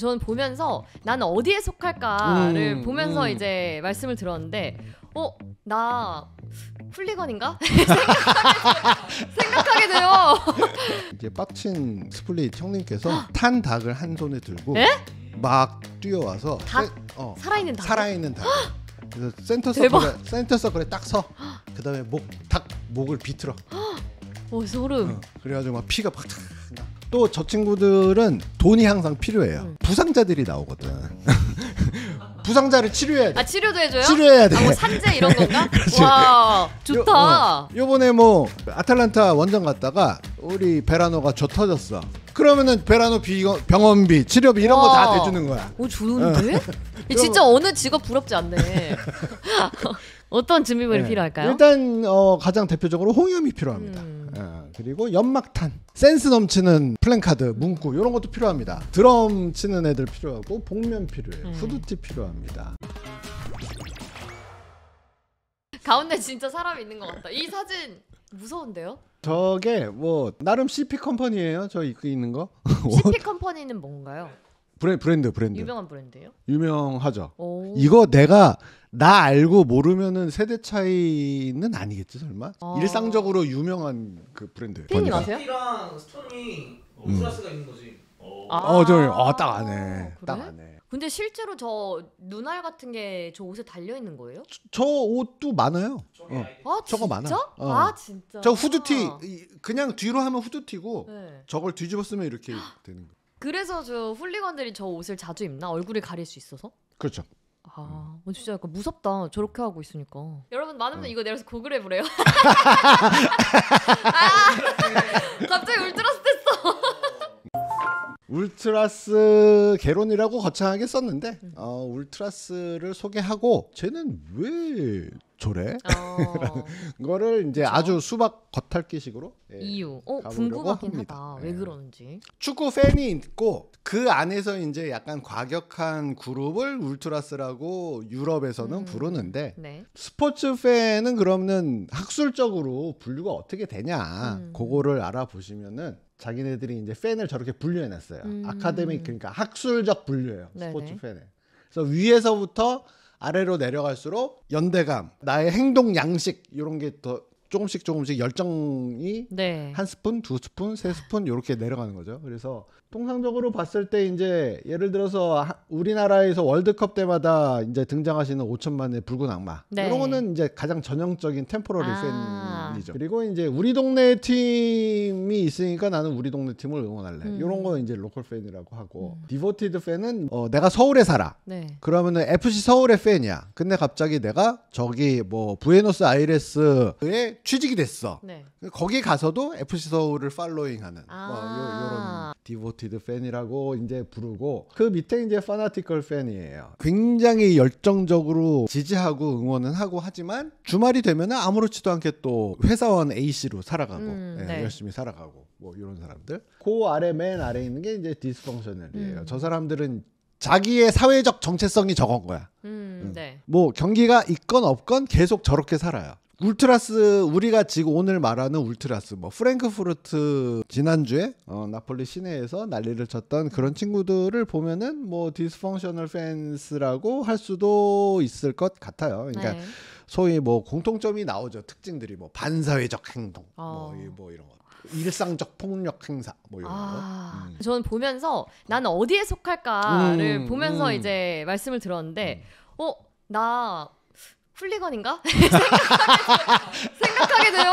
저는 보면서 나는 어디에 속할까를 음, 보면서 음. 이제 말씀을 들었는데 어? 나 훌리건인가? 생각하게 돼요. 이제 빡친 스플릿 형님께서 탄 닭을 한 손에 들고 에? 막 뛰어와서 닭? 세- 어, 살아있는 닭? 살아있는 닭. 그래서 센터 서클에 센터 서클에 딱 서. 그다음에 목 닭 목을 비틀어. 오 어, 소름. 어, 그래가지고 막 피가 팍. 또저 친구들은 돈이 항상 필요해요. 음. 부상자들이 나오거든. 부상자를 치료해야 돼. 아 치료도 해줘요? 치료해야 돼. 아, 뭐 산재 이런 건가? 와 좋다. 요, 어, 번에뭐 뭐 아틀란타 원정 갔다가 우리 베라노가 저 터졌어. 그러면은 베라노 비거, 병원비, 치료비 이런 거다 대주는 거야. 오 좋은데? 어. 진짜 어느 직업 부럽지 않네. 어떤 준비물이 네. 필요할까요? 일단 어, 가장 대표적으로 홍염이 필요합니다. 음. 어, 그리고 연막탄, 센스 넘치는 플랜카드, 문구 이런 것도 필요합니다. 드럼 치는 애들 필요하고 복면 필요해요. 음. 후드티 필요합니다. 가운데 진짜 사람 있는 것 같다. 이 사진 무서운데요? 저게 뭐 나름 CP 컴퍼니예요. 저 입고 있는 거. CP 어? 컴퍼니는 뭔가요? 브랜 브랜드 브랜드 유명한 브랜드예요? 유명하죠. 오. 이거 내가 나 알고 모르면은 세대 차이는 아니겠지 설마? 아. 일상적으로 유명한 그 브랜드. 피디님 아세요? 랑 스톤이 음. 오라스가 있는 거지. 어저아딱 어, 아. 안해 딱안에 아, 근데 실제로 저 눈알 같은 게 저 옷에 달려 있는 거예요? 저, 저 옷도 많아요. 어. 아, 저거 많아. 어. 아 진짜. 저 후드티 그냥 뒤로 하면 후드티고 네. 저걸 뒤집어 쓰면 이렇게 되는 거. 그래서 저 훌리건들이 저 옷을 자주 입나? 얼굴을 가릴 수 있어서? 그렇죠. 아, 음. 진짜 약간 무섭다. 저렇게 하고 있으니까. 여러분 많은 분 음. 이거 내려서 구글해 보래요. 아, 갑자기 울트라스 됐어. 울트라스 개론이라고 거창하게 썼는데 음. 어, 울트라스를 소개하고 쟤는 왜 조례 어. 거를 이제 그쵸? 아주 수박 겉핥기식으로 예, 이유. 어 궁금하긴 합니다. 하다. 왜 예. 그러는지. 축구 팬이 있고 그 안에서 이제 약간 과격한 그룹을 울트라스라고 유럽에서는 음. 부르는데 네. 스포츠 팬은 그러면 학술적으로 분류가 어떻게 되냐 음. 그거를 알아보시면은 자기네들이 이제 팬을 저렇게 분류해놨어요. 음. 아카데미 그러니까 학술적 분류예요. 스포츠 팬에 그래서 위에서부터 아래로 내려갈수록 연대감, 나의 행동 양식 이런 게더 조금씩 조금씩 열정이 네. 한 스푼, 두 스푼, 세 스푼 이렇게 내려가는 거죠. 그래서 통상적으로 봤을 때 이제 예를 들어서 우리나라에서 월드컵 때마다 이제 등장하시는 5천만의 붉은 악마 네. 이런 거는 이제 가장 전형적인 템포러리 아. 센이죠. 그리고 이제 우리 동네 팀이 있으니까 나는 우리 동네 팀을 응원할래. 음. 이런 거는 이제 로컬 팬이라고 하고 음. 디보티드 팬은 어, 내가 서울에 살아. 네. 그러면은 FC 서울의 팬이야. 근데 갑자기 내가 저기 뭐 부에노스 아이레스의 취직이 됐어. 네. 거기 가서도 FC 서울을 팔로잉하는 아~ 뭐 요, 요런 디보티드 팬이라고 이제 부르고 그 밑에 이제 파나티컬 팬이에요. 굉장히 열정적으로 지지하고 응원은 하고 하지만 주말이 되면은 아무렇지도 않게 또 회사원 A 씨로 살아가고 음, 예, 네. 열심히 살아가고 뭐 이런 사람들. 그 아래 맨 아래 있는 게 이제 디스펑셔널이에요. 음. 저 사람들은 자기의 사회적 정체성이 적은 거야. 음, 음. 네. 뭐 경기가 있건 없건 계속 저렇게 살아요. 울트라스 우리가 지금 오늘 말하는 울트라스 뭐 프랭크푸르트 지난주에 어, 나폴리 시내에서 난리를 쳤던 그런 친구들을 보면은 뭐 디스펑셔널 팬스라고 할 수도 있을 것 같아요. 그러니까 네. 소위 뭐 공통점이 나오죠. 특징들이 뭐 반사회적 행동, 뭐, 어. 뭐, 뭐 이런 거. 일상적 폭력 행사 뭐 이런 아, 거. 음. 저는 보면서 나는 어디에 속할까를 음, 보면서 음. 이제 말씀을 들었는데 음. 어, 나 훌리건인가? 생각하게, 돼요.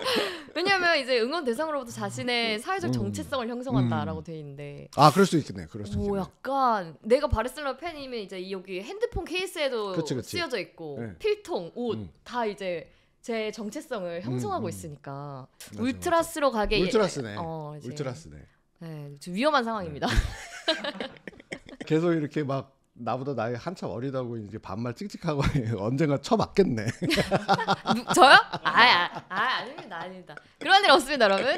왜냐하면 이제 응원 대상으로부터 자신의 음. 사회적 음. 정체성을 형성한다라고 음. 돼 있는데. 아, 그럴 수 있겠네. 그럴 수 있겠네. 오, 약간 내가 바르셀로나 팬이면 이제 여기 핸드폰 케이스에도 그치, 그치. 쓰여져 있고 네. 필통, 옷 다 이제 제 정체성을 형성하고 있으니까 맞아, 울트라스로 가게. 울트라스네. 어, 울트라스네. 네, 위험한 상황입니다. 네. 계속 이렇게 막 나보다 나이 한참 어리다고 이제 반말 찍찍하고 언젠가 쳐맞겠네. 저요? 아아 아, 아, 아닙니다 아닙니다. 그런 일 없습니다 여러분.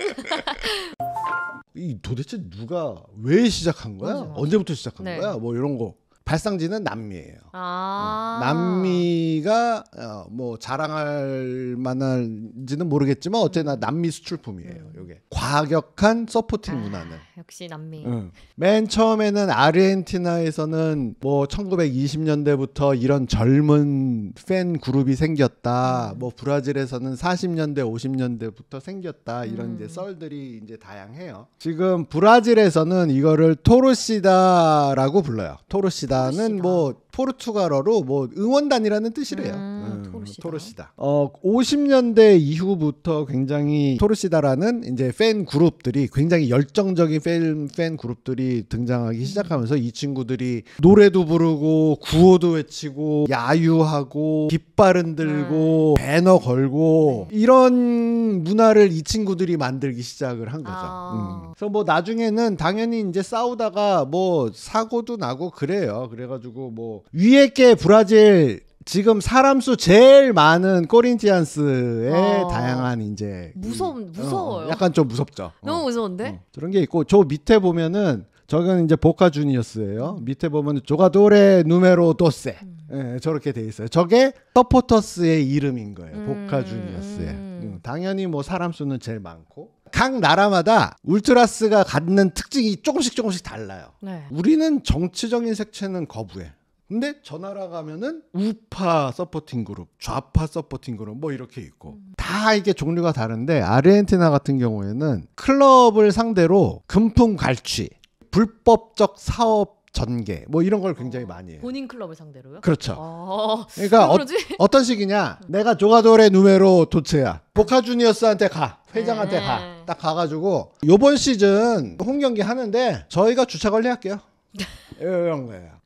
이 도대체 누가 왜 시작한 거야? 맞아, 맞아. 언제부터 시작한 네. 거야? 뭐 이런 거. 발상지는 남미예요. 아 음. 남미가 어, 뭐 자랑할 만한지는 모르겠지만 어쨌나 음. 남미 수출품이에요. 이게 음. 과격한 서포팅 문화는 역시 남미. 응. 맨 처음에는 아르헨티나에서는 뭐 1920년대부터 이런 젊은 팬 그룹이 생겼다. 음. 뭐 브라질에서는 40년대, 50년대부터 생겼다. 이런 음. 이제 썰들이 이제 다양해요. 지금 브라질에서는 이거를 토르시다라고 불러요. 토르시다는 토르시다. 뭐 포르투갈어로 뭐 응원단이라는 뜻이래요. 음, 음, 토르시다. 어 50년대 이후부터 굉장히 토르시다라는 이제 팬 그룹들이 굉장히 열정적인 팬, 팬 그룹들이 등장하기 음. 시작하면서 이 친구들이 노래도 부르고 구호도 외치고 야유하고 깃발은 들고 음. 배너 걸고 네. 이런 문화를 이 친구들이 만들기 시작을 한 거죠. 아. 음. 그래서 뭐 나중에는 당연히 이제 싸우다가 뭐 사고도 나고 그래요. 그래가지고 뭐 위에 게 브라질 지금 사람 수 제일 많은 코린티안스의 아, 다양한 이제 무서 어, 무서워요. 어, 약간 좀 무섭죠. 어. 너무 어. 무서운데? 어, 그런 게 있고 저 밑에 보면은 저건 이제 보카 주니어스예요. 음. 밑에 보면 조가도레 누메로 도세 음. 예, 저렇게 돼 있어요. 저게 서포터스의 이름인 거예요. 음. 보카 주니어스의. 음. 음 당연히 뭐 사람 수는 제일 많고 각 나라마다 울트라스가 갖는 특징이 조금씩 조금씩 달라요. 네. 우리는 정치적인 색채는 거부해. 근데 저 나라 가면은 우파 서포팅 그룹, 좌파 서포팅 그룹 뭐 이렇게 있고 음. 다 이게 종류가 다른데 아르헨티나 같은 경우에는 클럽을 상대로 금품 갈취, 불법적 사업 전개 뭐 이런 걸 굉장히 어, 많이 해요. 본인 클럽을 상대로요? 그렇죠. 어, 그러니까 어, 떤 식이냐? 내가 조가돌의 누메로 도체야. 보카 주니어스한테 가. 회장한테 네. 가. 딱 가가지고 요번 시즌 홈 경기 하는데 저희가 주차 관리할게요. 이런 거예요.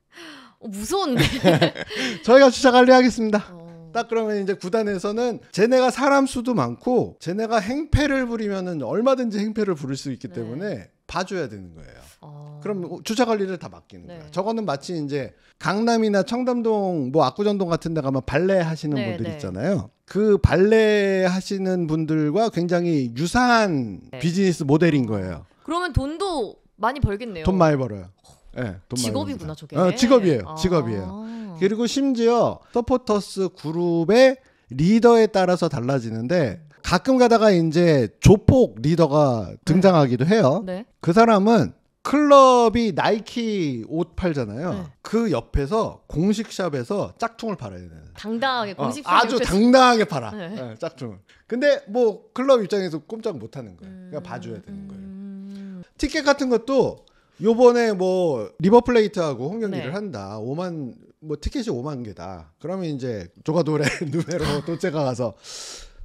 어, 무서운데. 저희가 주차 관리하겠습니다. 어... 딱 그러면 이제 구단에서는 쟤네가 사람 수도 많고 쟤네가 행패를 부리면은 얼마든지 행패를 부릴 수 있기 네. 때문에 봐줘야 되는 거예요. 어... 그럼 주차 관리를 다 맡기는 네. 거야 저거는 마치 이제 강남이나 청담동, 뭐 압구정동 같은 데 가면 발레 하시는 네, 분들 네. 있잖아요. 그 발레 하시는 분들과 굉장히 유사한 네. 비즈니스 모델인 거예요. 그러면 돈도 많이 벌겠네요. 돈 많이 벌어요. 어, 네, 직업이구나 저게. 어, 직업이에요. 아~ 직업이에요. 그리고 심지어 서포터스 그룹의 리더에 따라서 달라지는데 가끔 가다가 이제 조폭 리더가 등장하기도 해요. 네. 그 사람은 클럽이 나이키 옷 팔잖아요. 네. 그 옆에서 공식샵에서 짝퉁을 팔아야 돼요. 당당하게 어, 공식샵 어, 아주 옆에서. 당당하게 팔아. 네. 네, 짝퉁을. 근데 뭐 클럽 입장에서 꼼짝 못 하는 거예요. 그냥 봐줘야 되는 거예요. 음... 티켓 같은 것도 요번에 뭐 리버플레이트하고 홈 경기를 네. 한다. 5만 뭐 티켓이 5만 개다. 그러면 이제 조가도레 누메로 또제가 가서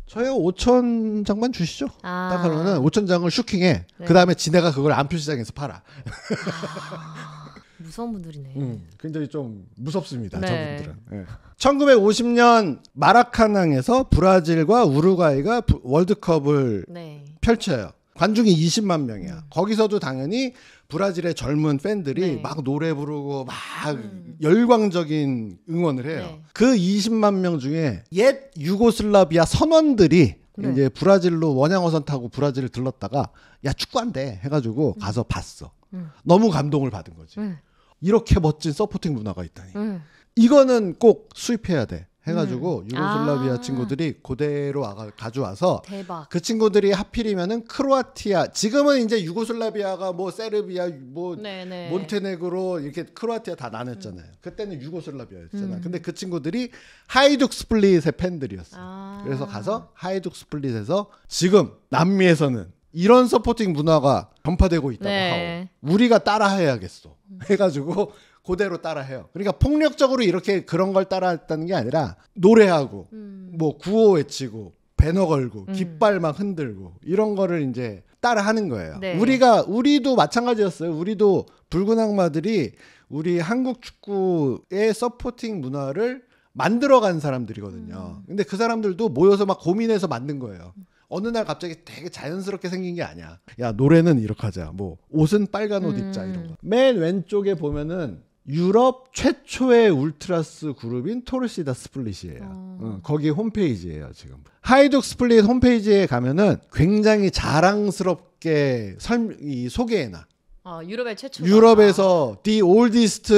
저요 5천 장만 주시죠. 아. 딱 하면은 5천 장을 슈킹해. 네. 그 다음에 지네가 그걸 안표시장에서 팔아. 아. 무서운 분들이네. 음, 굉장히 좀 무섭습니다. 네. 저분들은. 네. 1950년 마라카낭에서 브라질과 우루과이가 월드컵을 네. 펼쳐요. 관중이 20만 명이야. 음. 거기서도 당연히 브라질의 젊은 팬들이 네. 막 노래 부르고 막 음. 열광적인 응원을 해요. 네. 그 20만 명 중에 옛 유고슬라비아 선원들이 네. 이제 브라질로 원양어선 타고 브라질을 들렀다가 야 축구한대 해가지고 음. 가서 봤어. 음. 너무 감동을 받은 거지. 네. 이렇게 멋진 서포팅 문화가 있다니. 네. 이거는 꼭 수입해야 돼. 해가지고 음. 유고슬라비아 아. 친구들이 고대로 와가, 가져와서 대박. 그 친구들이 하필이면은 크로아티아 지금은 이제 유고슬라비아가 뭐 세르비아 뭐 네네. 네. 몬테네그로 이렇게 크로아티아 다 나눴잖아요. 음. 그때는 유고슬라비아였잖아. 음. 근데 그 친구들이 하이둑 스플릿의 팬들이었어. 아. 그래서 가서 하이둑 스플릿에서 지금 남미에서는 이런 서포팅 문화가 전파되고 있다고 네. 하고 우리가 따라해야겠어. 음. 해가지고 그대로 따라해요. 그러니까 폭력적으로 이렇게 그런 걸 따라했다는 게 아니라 노래하고 음. 뭐 구호 외치고 배너 걸고 음. 깃발 막 흔들고 이런 거를 이제 따라하는 거예요. 네. 우리가 우리도 마찬가지였어요. 우리도 붉은 악마들이 우리 한국 축구의 서포팅 문화를 만들어간 사람들이거든요. 음. 근데 그 사람들도 모여서 막 고민해서 만든 거예요. 어느 날 갑자기 되게 자연스럽게 생긴 게 아니야. 야 노래는 이렇게 하자. 뭐 옷은 빨간 옷 음. 입자 이런 거. 맨 왼쪽에 보면은 유럽 최초의 울트라스 그룹인 토르시다 스플릿이에요. 어. 어 거기 홈페이지예요 지금. 하이독 스플릿 홈페이지에 가면은 굉장히 자랑스럽게 설, 이 소개해놔. 어, 유럽의 최초. 유럽에서 the oldest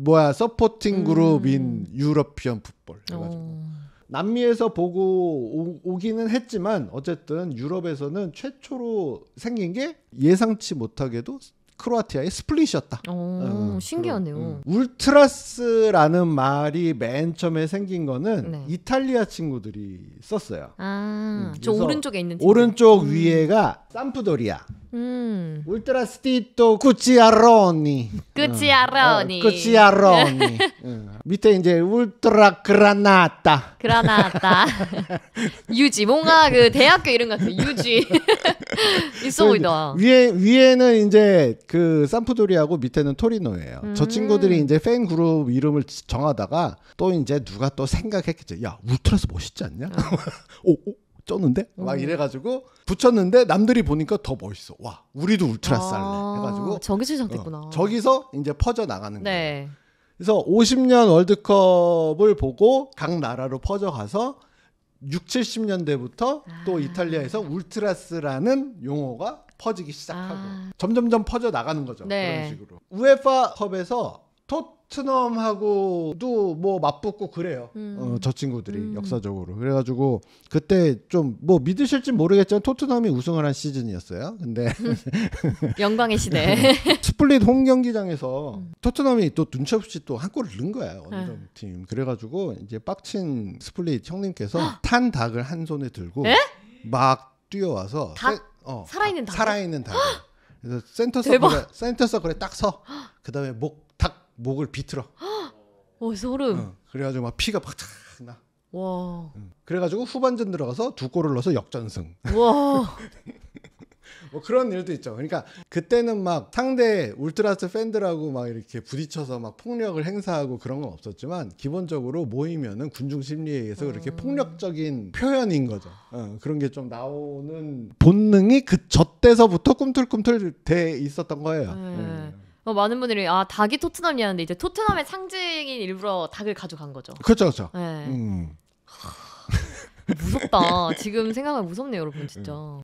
뭐야 서포팅 음. 그룹인 유럽피언 풋볼 어. 남미에서 보고 오, 기는 했지만 어쨌든 유럽에서는 최초로 생긴 게 예상치 못하게도 크로아티아의 스플릿이었다. 오, 어, 신기하네요. 음. 울트라스라는 말이 맨 처음에 생긴 거는 네. 이탈리아 친구들이 썼어요. 아, 음, 저 오른쪽에 있는 친구 오른쪽 음. 위에가 쌈프도리아. 음. 울트라스티토 쿠치아로니. 쿠치아로니. 어, 어 쿠치아로니. 응. 어, 밑에 이제 울트라 그라나타. 그라나타. 유지 뭔가 그 대학교 이름 같아. 유지. 있어 보이다. 위에 위에는 이제 그 산푸도리하고 밑에는 토리노예요. 음. 저 친구들이 이제 팬 그룹 이름을 정하다가 또 이제 누가 또 생각했겠죠. 야 울트라스 멋있지 않냐? 어. 오, 오 쪘는데? 음. 막 이래가지고 붙였는데 남들이 보니까 더 멋있어. 와 우리도 울트라스 할래. 아, 해가지고 저기서 시작됐구나. 어, 저기서 이제 퍼져 나가는 네. 거예요. 그래서 50년 월드컵을 보고 각 나라로 퍼져가서 6, 70년대부터 아. 또 이탈리아에서 울트라스라는 용어가 퍼지기 시작하고 아. 점점점 퍼져 나가는 거죠. 네. 그런 식으로. 우에파 컵에서 토트넘하고도 뭐 맞붙고 그래요. 음. 어, 저 친구들이 음. 역사적으로 그래가지고 그때 좀 뭐믿으실지 모르겠지만 토트넘이 우승을 한 시즌이었어요. 근데 음. 영광의 시대 스플릿 홈 경기장에서 음. 토트넘이 또 눈치 없이 또 한 골을 넣은 거야 원정 네. 팀. 그래가지고 이제 빡친 스플릿 형님께서 탄 닭을 한 손에 들고 에? 막 뛰어와서 닭? 세, 어, 살아있는 닭 살아있는 닭 그래서 센터 서클에 센터 서 그래 딱 서. 그다음에 목 목을 비틀어. 오 어, 소름. 어, 그래가지고 막 피가 팍착 나. 와. 응. 그래가지고 후반전 들어가서 두 골을 넣어서 역전승. 와. 뭐 그런 일도 있죠. 그러니까 그때는 막 상대 울트라스 팬들하고 막 이렇게 부딪혀서 막 폭력을 행사하고 그런 건 없었지만 기본적으로 모이면은 군중 심리에 의해서 음. 그렇게 아. 폭력적인 표현인 거죠. 어, 그런 게 좀 나오는 본능이 그젖대서부터 꿈틀꿈틀 돼 있었던 거예요. 네. 음. 음. 뭐 많은 분들이 아 닭이 토트넘이었는데 이제 토트넘의 상징인 일부러 닭을 가져간 거죠. 그렇죠, 그렇죠. 네. 음. 무섭다. 지금 생각하면 무섭네요, 여러분 진짜. 음.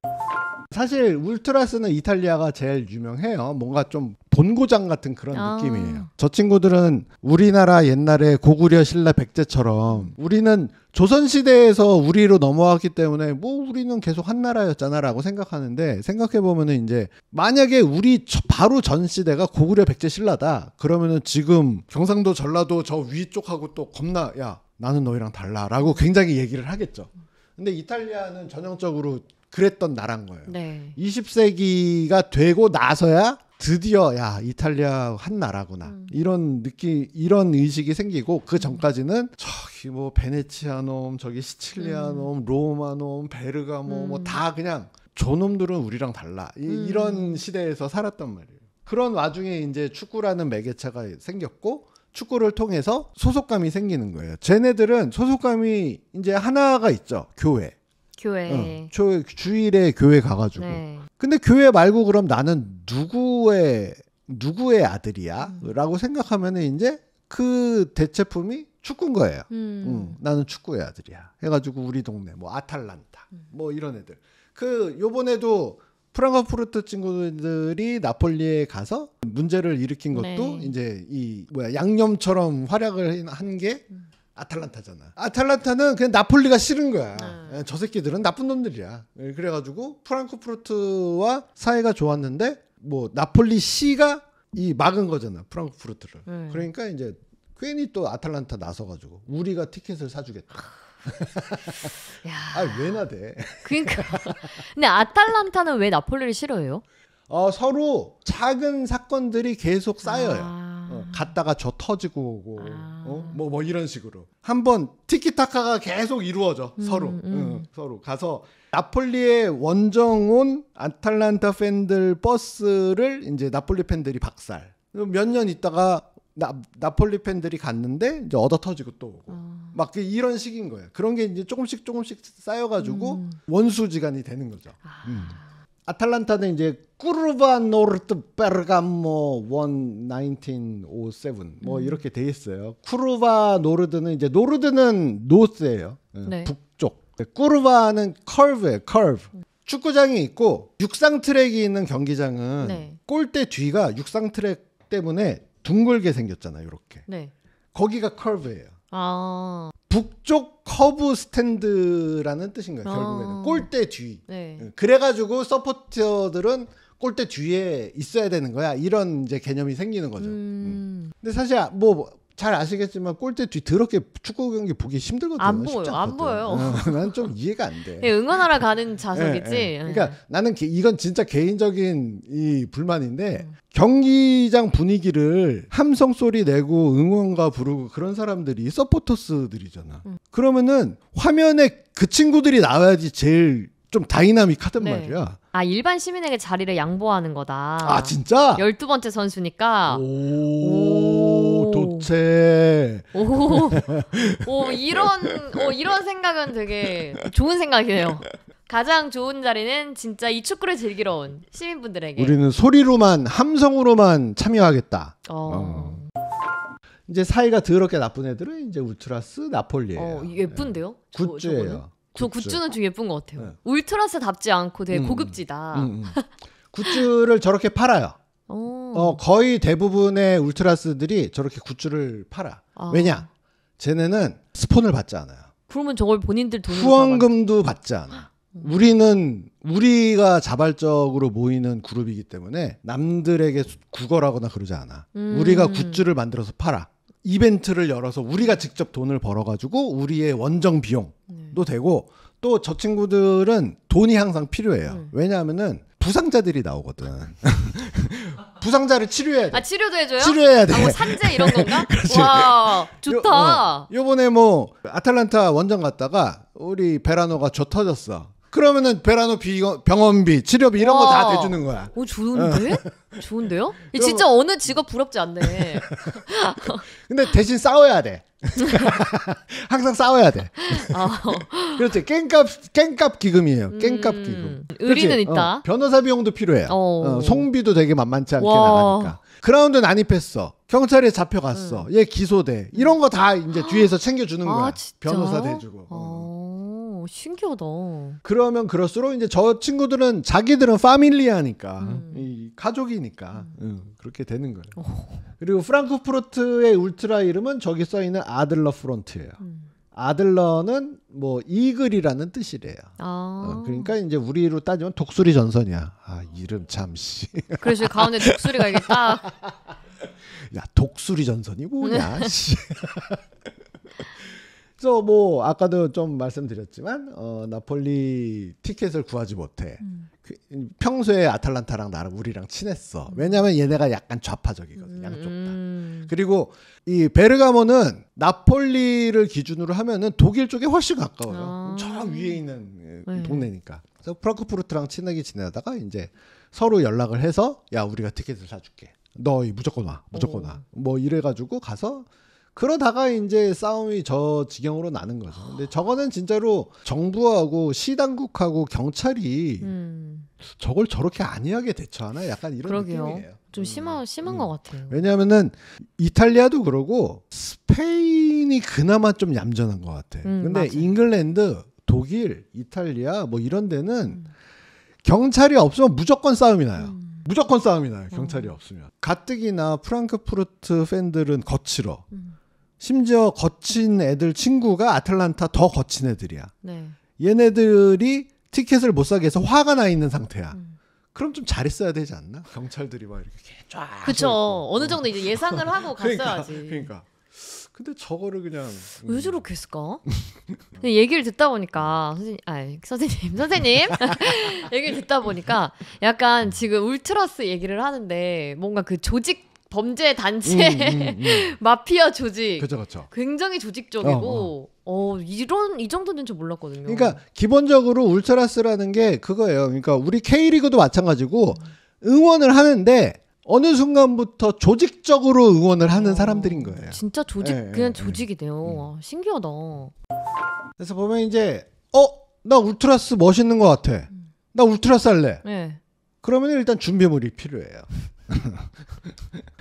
사실 울트라스는 이탈리아가 제일 유명해요. 뭔가 좀 본고장 같은 그런 아. 느낌이에요. 저 친구들은 우리나라 옛날에 고구려 신라 백제처럼 우리는 조선시대에서 우리로 넘어왔기 때문에 뭐 우리는 계속 한 나라였잖아라고 생각하는데 생각해보면은 이제 만약에 우리 바로 전 시대가 고구려 백제 신라다 그러면은 지금 경상도 전라도 저 위쪽하고 또 겁나 야 나는 너희랑 달라라고 굉장히 얘기를 하겠죠. 근데 이탈리아는 전형적으로 그랬던 나란 거예요. 네. 20세기가 되고 나서야 드디어 야 이탈리아 한 나라구나 음. 이런 느낌 이런 의식이 생기고 그 전까지는 저기 뭐 베네치아놈 저기 시칠리아놈 음. 로마놈 베르가모 뭐 음. 뭐다 그냥 저놈들은 우리랑 달라 이, 런 음. 시대에서 살았단 말이에요. 그런 와중에 이제 축구라는 매개체가 생겼고 축구를 통해서 소속감이 생기는 거예요. 쟤네들은 소속감이 이제 하나가 있죠. 교회. 교회. 응, 주일에 교회 가가지고. 네. 근데 교회 말고 그럼 나는 누구의 누구의 아들이야?라고 음. 생각하면은 이제 그 대체품이 축구인 거예요. 음. 응, 나는 축구의 아들이야. 해가지고 우리 동네 뭐 아탈란타 음. 뭐 이런 애들. 그 요번에도 프랑크푸르트 친구들이 나폴리에 가서 문제를 일으킨 네. 것도 네. 이제 이 뭐야 양념처럼 활약을 한게 음. 아탈란타잖아. 아탈란타는 그냥 나폴리가 싫은 거야. 아. 예, 저 새끼들은 나쁜 놈들이야. 예, 그래가지고 프랑크푸르트와 사이가 좋았는데 뭐 나폴리 시가 이 막은 거잖아 프랑크푸르트를. 음. 그러니까 이제 괜히 또 아탈란타 나서가지고 우리가 티켓을 사주겠다. 아. 아왜 나대? 그러니까. 근데 아탈란타는 왜 나폴레를 싫어해요? 어, 서로 작은 사건들이 계속 쌓여요. 아... 어, 갔다가 저 터지고 오고, 아... 어? 뭐, 뭐 이런 식으로. 한번 티키타카가 계속 이루어져, 음, 서로. 음. 응, 서로. 가서 나폴리의 원정 온 아탈란타 팬들 버스를 이제 나폴리 팬들이 박살. 몇 년 있다가 나, 나폴리 팬들이 갔는데 이제 얻어 터지고 또 오고 아. 막 그 이런 식인 거예요. 그런 게 이제 조금씩 조금씩 쌓여가지고 음. 원수지간이 되는 거죠. 아. 음. 아탈란타는 이제 쿠르바 노르트 베르가모 원 1957뭐 음. 이렇게 돼 있어요. 쿠르바 노르드는 이제 노르드는 노스예요. 예, 네. 북쪽. 쿠르바는 컬브예요. 컬브. 축구장이 있고 육상 트랙이 있는 경기장은 네. 골대 뒤가 육상 트랙 때문에 둥글게 생겼잖아요. 이렇게. 네. 거기가 커브예요. 아. 북쪽 커브 스탠드라는 뜻인 거예요. 아. 결국에는 골대 뒤. 네. 그래가지고 서포터들은 골대 뒤에 있어야 되는 거야. 이런 이제 개념이 생기는 거죠. 음. 음. 근데 사실 뭐잘 아시겠지만 골대 뒤 더럽게 축구 경기 보기 힘들거든요. 안 보여, 안 보여. 어, 난좀 이해가 안 돼. 예, 응원하러 가는 자석이지. 네, 예, 네. 예. 그러니까 나는 게, 이건 진짜 개인적인 이 불만인데 음. 경기장 분위기를 함성 소리 내고 응원가 부르고 그런 사람들이 서포터스들이잖아. 음. 그러면은 화면에 그 친구들이 나와야지 제일 좀 다이나믹하단 네. 말이야. 아, 일반 시민에게 자리를 양보하는 거다. 아, 진짜? 12번째 선수니까. 오, 오. 도체. 오, 오, 이런, 오, 이런 생각은 되게 좋은 생각이에요. 가장 좋은 자리는 진짜 이 축구를 즐기러 온 시민분들에게. 우리는 소리로만, 함성으로만 참여하겠다. 어. 어. 이제 사이가 더럽게 나쁜 애들은 이제 우트라스 나폴리예요. 어, 예쁜데요? 굿즈예요. 저 굿즈는 좀 예쁜 것 같아요. 네. 울트라스답지 않고 되게 음, 음, 고급지다. 음, 음. 굿즈를 저렇게 팔아요. 어. 어, 거의 대부분의 울트라스들이 저렇게 굿즈를 팔아. 아. 왜냐? 쟤네는 스폰을 받지 않아요. 그러면 저걸 본인들 돈 후원금도 받지 않아. 음. 우리는 우리가 자발적으로 모이는 그룹이기 때문에 남들에게 구걸하거나 그러지 않아. 음. 우리가 굿즈를 만들어서 팔아. 이벤트를 열어서 우리가 직접 돈을 벌어가지고 우리의 원정 비용도 네. 되고 또 저 친구들은 돈이 항상 필요해요. 네. 왜냐하면은 부상자들이 나오거든. 부상자를 치료해야 돼. 아 치료도 해줘요? 치료해야 아, 돼. 아, 뭐 산재 이런 건가? 와 좋다. 요, 어, 번에뭐 아틀란타 원정 갔다가 우리 베라노가 저 터졌어. 그러면은 베라노비 병원비, 치료비 이런 거 다 대주는 거야. 오 좋은데? 어. 좋은데요? 진짜 어느 직업 부럽지 않네. 근데 대신 싸워야 돼. 항상 싸워야 돼. 아. 그렇지. 깽값 깽값 기금이에요. 음. 깽값 기금. 의리는 그렇지? 어. 있다. 어, 변호사 비용도 필요해. 어. 어, 송비도 되게 만만치 않게 와. 나가니까. 그라운드 난입했어. 경찰에 잡혀갔어. 음. 얘 기소돼. 이런 거 다 이제 뒤에서 챙겨주는 아, 거야. 아, 변호사 대주고. 어. 신기하다. 그러면 그럴수록 이제 저 친구들은 자기들은 파밀리아니까 음. 이 가족이니까 음. 음, 그렇게 되는 거예요. 오. 어. 그리고 프랑크푸르트의 울트라 이름은 저기 써 있는 아들러 프론트예요. 음. 아들러는 뭐 이글이라는 뜻이래요. 아. 어, 그러니까 이제 우리로 따지면 독수리 전선이야. 아 이름 참씨. 그래서 가운데 독수리가 이게 딱. 야 독수리 전선이 뭐냐. 네. 그래서 뭐 아까도 좀 말씀드렸지만 어, 나폴리 티켓을 구하지 못해. 음. 그, 평소에 아탈란타랑 나랑 우리랑 친했어. 음. 왜냐하면 얘네가 약간 좌파적이거든 음. 양쪽 다. 음. 그리고 이 베르가모는 나폴리를 기준으로 하면은 독일 쪽에 훨씬 가까워요. 아. 저 위에 있는 예, 네. 동네니까. 그래서 프랑크푸르트랑 친하게 지내다가 이제 서로 연락을 해서 야 우리가 티켓을 사줄게. 너 무조건 와, 무조건 오. 와. 뭐 이래가지고 가서 그러다가 이제 싸움이 저 지경으로 나는 거죠. 근데 아. 저거는 진짜로 정부하고 시당국하고 경찰이 음. 저걸 저렇게 안이하게 대처하나 약간 이런 그러게요. 느낌이에요. 좀 심하, 음. 심한 음. 것 같아요. 왜냐하면은 이탈리아도 그러고 스페인이 그나마 좀 얌전한 것 같아. 음, 근데 맞아요. 잉글랜드, 독일, 이탈리아 뭐 이런 데는 음. 경찰이 없으면 무조건 싸움이 나요. 음. 무조건 싸움이 나요. 어. 경찰이 어. 없으면 가뜩이나 프랑크푸르트 팬들은 거칠어. 음. 심지어 거친 애들 친구가 아틀란타 더 거친 애들이야. 네. 얘네들이 티켓을 못 사게 해서 화가 나 있는 상태야. 음. 그럼 좀 잘했어야 되지 않나? 경찰들이 막 이렇게 쫙. 그쵸. 어느 어. 정도 이제 예상을 하고 갔어야지. 그러니까, 그러니까. 근데 저거를 그냥 음. 왜 저렇게 했을까? 얘기를 듣다 보니까 선생님, 아 선생님, 선생님 얘기를 듣다 보니까 약간 지금 울트라스 얘기를 하는데 뭔가 그 조직 범죄 단체, 음, 음, 음. 마피아 조직. 그렇그렇 굉장히 조직적이고, 어, 어. 어, 이런 이 정도는 좀 몰랐거든요. 그러니까 기본적으로 울트라스라는 게 그거예요. 그러니까 우리 K 리그도 마찬가지고 응원을 하는데 어느 순간부터 조직적으로 응원을 하는 어, 사람들인 거예요. 진짜 조직 예, 예 그냥 예, 조직이네요. 예. 와, 신기하다. 그래서 보면 이제 어 나 울트라스 멋있는 것 같아. 음. 나 울트라스 할래. 네. 그러면 일단 준비물이 필요해요.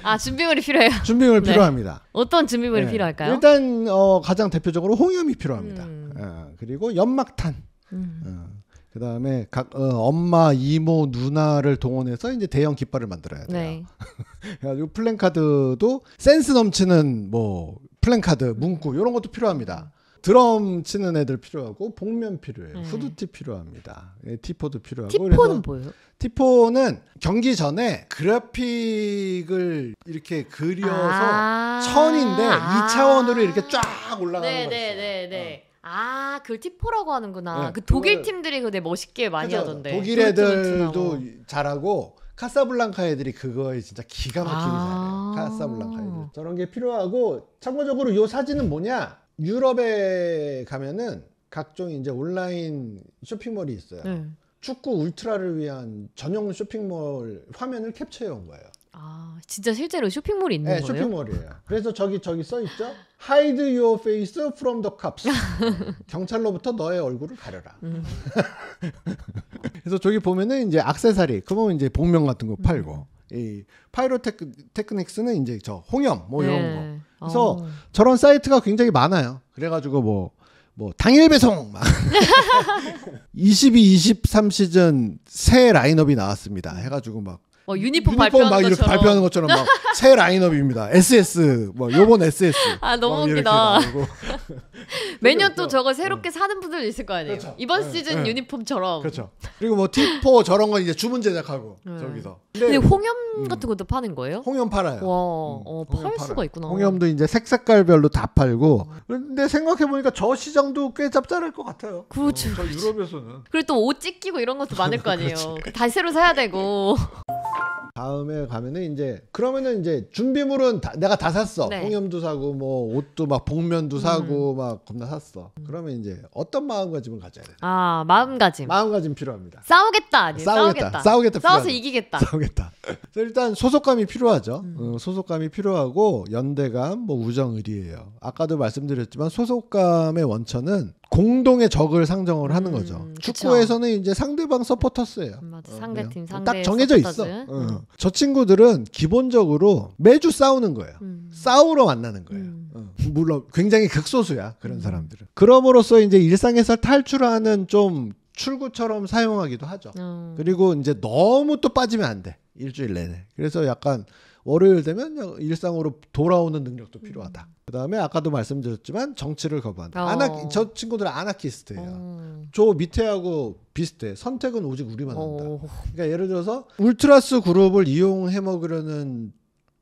아 준비물이 필요해요. 준비물 네. 필요합니다. 어떤 준비물이 네. 필요할까요? 일단 어, 가장 대표적으로 홍염이 필요합니다. 음. 어, 그리고 연막탄. 음. 어, 예. 그 다음에 각 어, 엄마, 이모, 누나를 동원해서 이제 대형 깃발을 만들어야 돼요. 네. 그래가지고 플랜카드도 센스 넘치는 뭐 플랜카드, 문구 이런 것도 필요합니다. 드럼 치는 애들 필요하고 복면 필요해요. 네. 후드티 필요합니다. 예, 티포도 필요하고. 티포는 뭐예요? 티포는 경기 전에 그래픽을 이렇게 그려서 아~ 천인데 아~ 2차원으로 이렇게 쫙 올라가는 거예요. 네네네. 어. 아, 그걸 티포라고 하는구나. 네, 그 독일 그걸, 팀들이 근데 멋있게 많이 그쵸, 하던데. 독일 애들도 잘하고 카사블랑카 애들이 그거에 진짜 기가 막히게 잘해요. 아. 카사블랑카 애들. 저런 게 필요하고 참고적으로 요 사진은 뭐냐? 유럽에 가면은 각종 이제 온라인 쇼핑몰이 있어요. 네. 축구 울트라를 위한 전용 쇼핑몰 화면을 캡처해 온 거예요. 아, 진짜 실제로 쇼핑몰이 있는 네, 거예요? 쇼핑몰이에요. 그래서 저기 저기 써 있죠. Hide your face from the cops. 경찰로부터 너의 얼굴을 가려라. 음. 그래서 저기 보면은 이제 악세사리, 그러면 이제 복면 같은 거 팔고, 음. 이 파이로테크 테크닉스는 이제 저 홍염 뭐 이런 네. 거. 그래서 어. 저런 사이트가 굉장히 많아요. 그래가지고 뭐, 뭐, 당일 배송! 막 22, 23 시즌 새 라인업이 나왔습니다. 해가지고 막. 뭐, 유니폼, 유니폼 발표하는 막 것처럼. 발표하는 것처럼 막 새 라인업입니다. SS, 뭐, 요번 SS. 아, 너무 웃기다. 매년 또 저거 어. 새롭게 사는 분들 있을 거 아니에요. 그렇죠. 이번 시즌 유니폼처럼. 그렇죠. 그리고 뭐 티포 저런 건 이제 주문 제작하고 저기서. 근데, 근데 홍염 음. 같은 것도 파는 거예요? 홍염 팔아요. 와, 음. 어, 팔 수가 팔아요. 있구나. 홍염도 이제 색색깔별로 다 팔고. 어. 근데 생각해 보니까 저 시장도 꽤 짭짤할 것 같아요. 그렇죠. 어, 그렇죠. 유럽에서는. 그리고 또 옷 찢기고 이런 것도 많을 거 아니에요. 그렇죠, 그렇죠. 다시 새로 사야 되고. 다음에 가면은 이제 그러면은 이제 준비물은 다, 내가 다 샀어. 네. 홍염도 사고 뭐 옷도 막 복면도 음. 사고 음. 막 겁나 샀어. 그러면 이제 어떤 마음가짐을 가져야 돼? 아 마음가짐. 마음가짐 필요합니다. 싸우겠다. 아니, 싸우겠다. 싸우겠다. 싸우겠다. 싸워서 이기겠다. 싸우겠다. 일단 소속감이 필요하죠. 음. 음, 소속감이 필요하고 연대감, 뭐 우정 의리예요. 아까도 말씀드렸지만 소속감의 원천은 공동의 적을 상정을 하는 음, 거죠. 축구에서는 이제 상대방 서포터스예요. 맞아, 어, 상대팀 상대 딱 정해져 서포터즈. 있어. 어. 저 친구들은 기본적으로 매주 싸우는 거예요. 음. 싸우러 만나는 거예요. 음. 어. 물론 굉장히 극소수야 그런 음. 사람들은. 그럼으로써 이제 일상에서 탈출하는 좀 출구처럼 사용하기도 하죠. 어. 그리고 이제 너무 또 빠지면 안 돼. 일주일 내내. 그래서 약간 월요일 되면 일상으로 돌아오는 능력도 음. 필요하다. 음. 그다음에 아까도 말씀드렸지만 정치를 거부한다. 어. 아나 저 친구들은 아나키스트예요. 어. 저 밑에하고 비슷해. 선택은 오직 우리만 어. 한다. 어. 그러니까 예를 들어서 울트라스 그룹을 이용해 먹으려는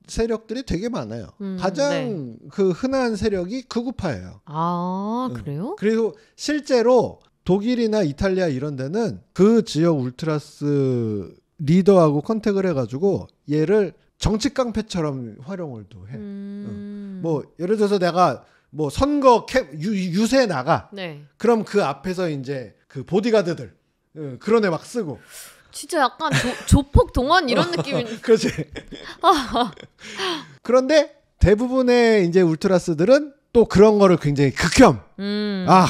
세력들이 되게 많아요. 음, 가장 네. 그 흔한 세력이 극우파예요. 아 음. 그래요? 그리고 실제로 독일이나 이탈리아 이런 데는 그 지역 울트라스 리더하고 컨택을 해가지고 얘를 정치 깡패처럼 활용을 또 해. 음... 응. 뭐 예를 들어서 내가 뭐 선거 캠 유, 유세 나가. 네. 그럼 그 앞에서 이제 그 보디가드들 응, 그런 애 막 쓰고. 진짜 약간 조, 조폭 동원 이런 어, 느낌이 그렇지. 그런데 대부분의 이제 울트라스들은 또 그런 거를 굉장히 극혐. 음. 아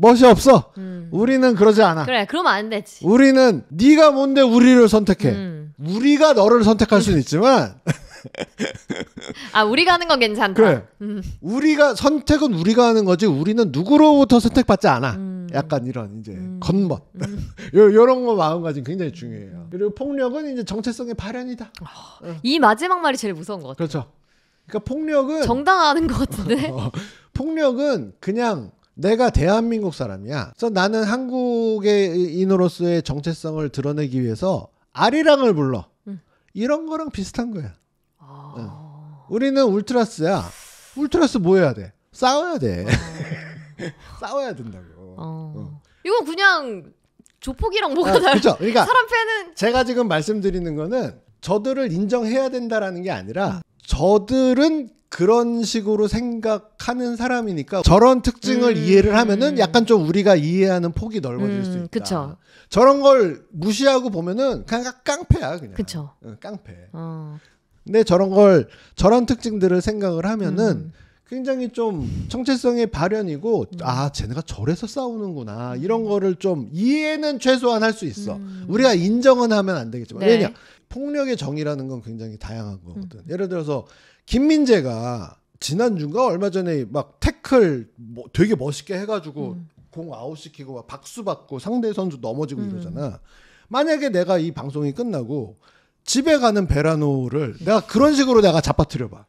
멋이 없어. 음. 우리는 그러지 않아. 그래, 그러면 안 되지. 우리는 네가 뭔데 우리를 선택해. 음. 우리가 너를 선택할 수는 있지만. 아, 우리가 하는 건 괜찮다. 그래. 음. 우리가 선택은 우리가 하는 거지. 우리는 누구로부터 선택받지 않아. 음. 약간 이런 이제 음. 겉멋. 음. 요 요런 거 마음가짐 굉장히 중요해요. 그리고 폭력은 이제 정체성의 발현이다. 어, 이 마지막 말이 제일 무서운 것 같아요. 그렇죠. 그러니까 폭력은 정당화하는 것 같은데. 어, 폭력은 그냥 내가 대한민국 사람이야. 그래서 나는 한국인으로서의 정체성을 드러내기 위해서 아리랑을 불러. 음. 이런 거랑 비슷한 거야. 아... 응. 우리는 울트라스야. 울트라스 뭐 해야 돼? 싸워야 돼. 어... 싸워야 된다고. 어... 어. 이건 그냥 조폭이랑 뭐가 아, 다르죠? 그러니까 사람 패는 제가 지금 말씀드리는 거는 저들을 인정해야 된다라는 게 아니라 음. 저들은 그런 식으로 생각하는 사람이니까 저런 특징을 음, 이해를 하면은 음. 약간 좀 우리가 이해하는 폭이 넓어질 음, 수 있다. 그쵸. 저런 걸 무시하고 보면은 그냥 깡패야 그냥. 그쵸. 응, 깡패. 어. 근데 저런 걸 저런 특징들을 생각을 하면은 음. 굉장히 좀 정체성의 발현이고 음. 아 쟤네가 저래서 싸우는구나 음. 이런 거를 좀 이해는 최소한 할 수 있어. 우리가 인정은 하면 안 되겠지만 네. 왜냐 폭력의 정의라는 건 굉장히 다양한 거거든. 음. 예를 들어서 김민재가 지난주가 얼마 전에 막 태클 뭐 되게 멋있게 해가지고 음. 공 아웃시키고 막 박수 받고 상대 선수 넘어지고 음. 이러잖아. 만약에 내가 이 방송이 끝나고 집에 가는 베라노를 내가 그런 식으로 내가 잡아뜨려봐.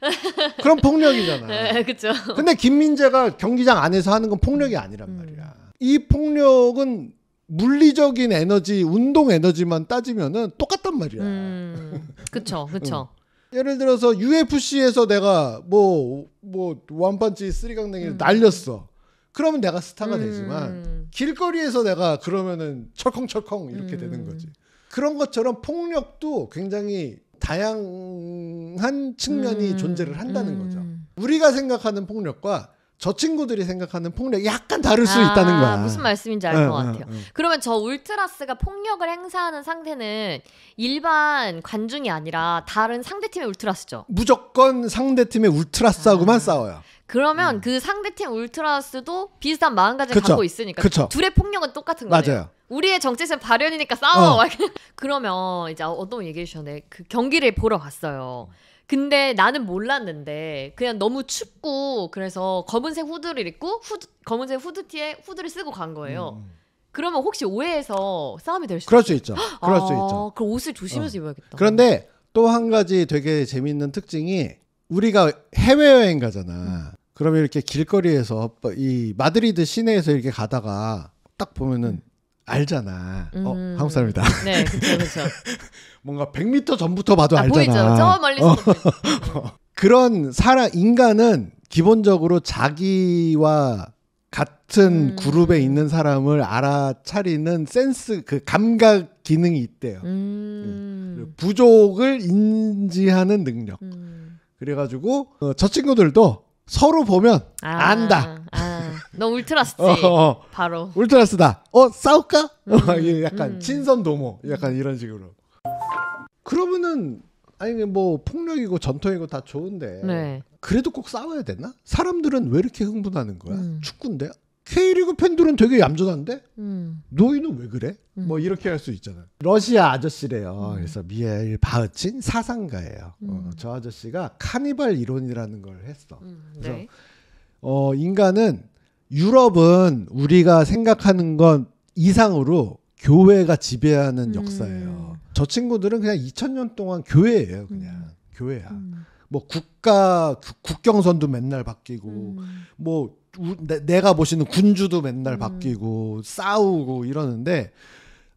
그럼 폭력이잖아. 네, 그렇죠. 근데 김민재가 경기장 안에서 하는 건 폭력이 아니란 음. 말이야. 이 폭력은 물리적인 에너지, 운동 에너지만 따지면은 똑같단 말이야. 음, 그쵸, 그쵸. 응. 예를 들어서 UFC에서 내가 뭐, 뭐, 완판치 쓰리강냉이를 음. 날렸어. 그러면 내가 스타가 음. 되지만, 길거리에서 내가 그러면은 철컹철컹 이렇게 음. 되는 거지. 그런 것처럼 폭력도 굉장히 다양한 측면이 음. 존재를 한다는 음. 거죠. 우리가 생각하는 폭력과 저 친구들이 생각하는 폭력이 약간 다를 수 있다는 아, 거야. 무슨 말씀인지 알것 응, 같아요. 응, 응. 그러면 저 울트라스가 폭력을 행사하는 상대는 일반 관중이 아니라 다른 상대팀의 울트라스죠. 무조건 상대팀의 울트라스하고만 아. 싸워요. 그러면 그 상대팀 울트라스도 비슷한 마음가짐을 갖고 있으니까 그쵸. 둘의 폭력은 똑같은 거예요. 맞아요. 우리의 정체성 발현이니까 싸워. 어. 그러면 이제 어, 어떤 얘기해 주셨는그 경기를 보러 갔어요. 근데 나는 몰랐는데 그냥 너무 춥고 그래서 검은색 후드를 입고 후드, 검은색 후드티에 후드를 쓰고 간 거예요. 음. 음. 그러면 혹시 오해해서 싸움이 될 수도 그럴 수 있죠. 그럴 아, 수 있죠. 아, 그럼 옷을 조심해서 어. 입어야겠다. 그런데 또 한 가지 되게 재밌는 특징이 우리가 해외 여행 가잖아. 음. 그러면 이렇게 길거리에서 이 마드리드 시내에서 이렇게 가다가 딱 보면은 음. 알잖아. 어, 음. 어, 한국 사람이다. 네, 그렇죠, 뭔가 1 0 0미터 전부터 봐도 아, 알잖아. 보이죠. 저 멀리서 어. 그런 사람 인간은 기본적으로 자기와 같은 음. 그룹에 있는 사람을 알아차리는 센스 그 감각 기능이 있대요. 음. 예. 부족을 인지하는 능력. 음. 그래가지고 어, 저 친구들도 서로 보면 아, 안다. 아. 너 울트라스지. 어, 어, 어. 바로. 울트라스다. 어 싸울까? 음. 어, 약간 음. 친선 도모. 약간 이런 식으로. 그러면은 아니 뭐 폭력이고 전통이고 다 좋은데 네. 그래도 꼭 싸워야 되나? 사람들은 왜 이렇게 흥분하는 거야? 음. 축구인데 K리그 팬들은 되게 얌전한데 음. 너희는 왜 그래? 음. 뭐 이렇게 할 수 있잖아. 러시아 아저씨래요. 음. 그래서 미엘 바흐친 사상가예요. 어, 음. 저 아저씨가 카니발 이론이라는 걸 했어. 음, 그래서 네. 어, 인간은 유럽은 우리가 생각하는 건 이상으로 교회가 지배하는 음. 역사예요. 저 친구들은 그냥 2000년 동안 교회예요, 그냥. 음. 교회야. 음. 뭐 국가 국경선도 맨날 바뀌고 음. 뭐 우, 내, 가 보시는 군주도 맨날 음. 바뀌고 싸우고 이러는데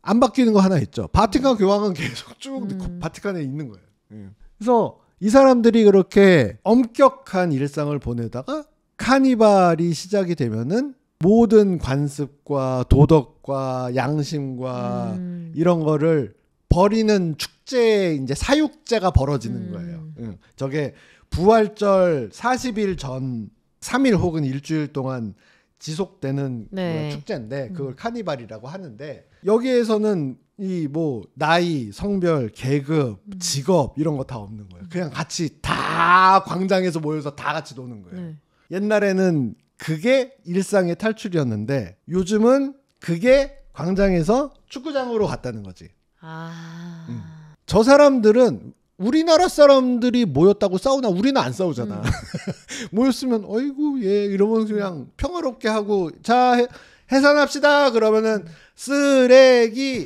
안 바뀌는 거 하나 있죠. 바티칸 음. 교황은 계속 쭉 그 바티칸에 있는 거예요. 예. 그래서 이 사람들이 그렇게 엄격한 일상을 보내다가 카니발이 시작이 되면은 모든 관습과 도덕과 양심과 음. 이런 거를 버리는 축제 이제 사육제가 벌어지는 음. 거예요. 응. 저게 부활절 40일 전 3일 혹은 일주일 동안 지속되는 네. 축제인데 음. 그걸 카니발이라고 하는데 여기에서는 이 뭐 나이, 성별, 계급, 음. 직업 이런 거 다 없는 거예요. 그냥 같이 다 광장에서 모여서 다 같이 노는 거예요. 네. 옛날에는 그게 일상의 탈출이었는데 요즘은 그게 광장에서 축구장으로 갔다는 거지. 아. 음. 저 사람들은 우리나라 사람들이 모였다고 싸우나 우리는 안 싸우잖아. 음. 모였으면 어이구 예 이러면 그냥 평화롭게 하고 자 해, 해산합시다 그러면은 쓰레기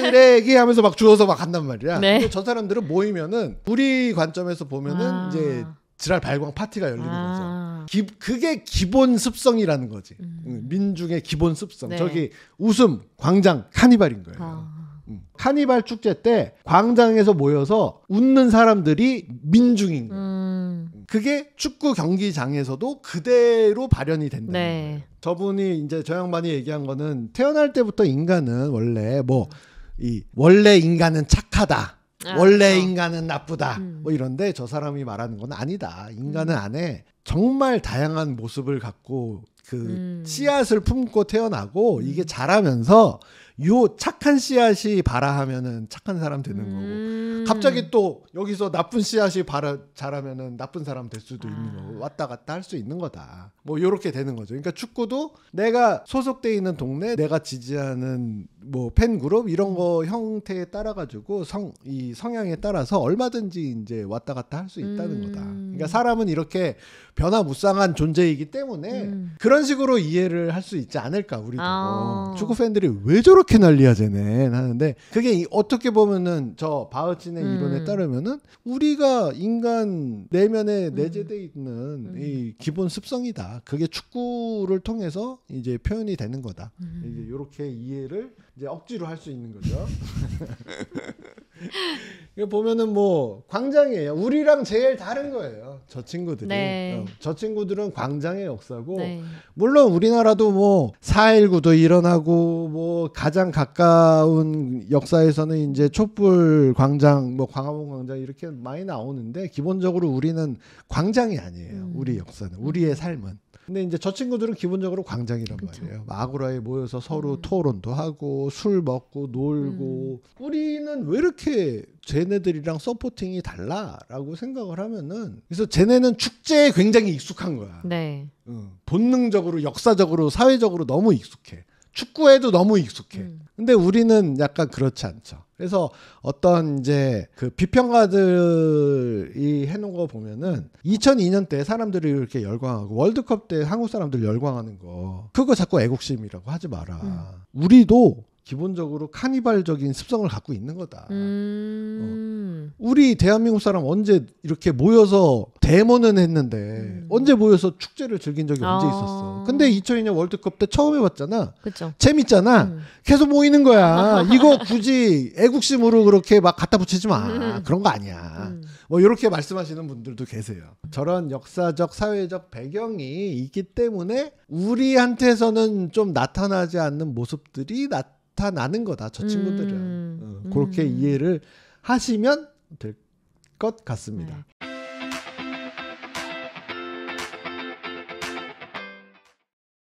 쓰레기 하면서 막 주워서 막 한단 말이야. 네. 저 사람들은 모이면은 우리 관점에서 보면은 아. 이제 지랄 발광 파티가 열리는 아. 거죠. 기, 그게 기본 습성이라는 거지. 음. 음. 민중의 기본 습성. 네. 저기 웃음, 광장, 카니발인 거예요. 아. 음. 카니발 축제 때 광장에서 모여서 웃는 사람들이 민중인 거예요. 음. 음. 그게 축구 경기장에서도 그대로 발현이 된다 네. 저분이 이제 저 양반이 얘기한 거는 태어날 때부터 인간은 원래 뭐 이 원래 인간은 착하다. 아, 원래 어. 인간은 나쁘다 음. 뭐 이런데 저 사람이 말하는 건 아니다 인간은 음. 안에 정말 다양한 모습을 갖고 그 음. 씨앗을 품고 태어나고 음. 이게 자라면서 요 착한 씨앗이 바라 하면은 착한 사람 되는 음. 거고 갑자기 또 여기서 나쁜 씨앗이 바라 자라면은 나쁜 사람 될 수도 아. 있는 거고 왔다 갔다 할 수 있는 거다 뭐 요렇게 되는 거죠 그러니까 축구도 내가 소속돼 있는 동네 내가 지지하는 뭐 팬그룹 이런 음. 거 형태에 따라 가지고 성 이 성향에 따라서 얼마든지 이제 왔다 갔다 할 수 있다는 음. 거다 그러니까 사람은 이렇게 변화무쌍한 존재이기 때문에 음. 그런 식으로 이해를 할 수 있지 않을까 우리도 아. 축구 팬들이 왜 저렇게 난리야 쟤네 하는데 그게 어떻게 보면은 저 바흐친의 음. 이론에 따르면은 우리가 인간 내면에 음. 내재돼 있는 음. 이 기본 습성이다. 그게 축구를 통해서 이제 표현이 되는 거다. 음. 이제 이렇게 이해를 이제 억지로 할 수 있는 거죠. 이거 보면은 뭐 광장이에요. 우리랑 제일 다른 거예요. 저 친구들이. 네. 어, 저 친구들은 광장의 역사고 네. 물론 우리나라도 뭐 4.19도 일어나고 뭐 가장 가까운 역사에서는 이제 촛불 광장 뭐 광화문 광장 이렇게 많이 나오는데 기본적으로 우리는 광장이 아니에요. 음. 우리 역사는 우리의 삶은 근데 이제 저 친구들은 기본적으로 광장이란 그쵸. 말이에요. 마구라에 모여서 서로 음. 토론도 하고 술 먹고 놀고 음. 우리는 왜 이렇게 쟤네들이랑 서포팅이 달라라고 생각을 하면은 그래서 쟤네는 축제에 굉장히 익숙한 거야. 네. 응. 어, 본능적으로 역사적으로 사회적으로 너무 익숙해. 축구에도 너무 익숙해. 음. 근데 우리는 약간 그렇지 않죠. 그래서 어떤 이제 그 비평가들이 해놓은 거 보면은 2002년 때 사람들이 이렇게 열광하고 월드컵 때 한국 사람들 열광하는 거 그거 자꾸 애국심이라고 하지 마라. 음. 우리도 기본적으로 카니발적인 습성을 갖고 있는 거다. 음... 어. 우리 대한민국 사람 언제 이렇게 모여서 데모는 했는데 음. 언제 모여서 축제를 즐긴 적이 언제 아. 있었어? 근데 2002년 월드컵 때 처음 해봤잖아. 그쵸. 재밌잖아. 음. 계속 모이는 거야. 이거 굳이 애국심으로 그렇게 막 갖다 붙이지 마. 음. 그런 거 아니야. 음. 뭐 이렇게 말씀하시는 분들도 계세요. 저런 역사적 사회적 배경이 있기 때문에 우리한테서는 좀 나타나지 않는 모습들이 나타나는 거다. 저 친구들은 음. 어, 그렇게 음. 이해를 하시면 될것 같습니다. 네.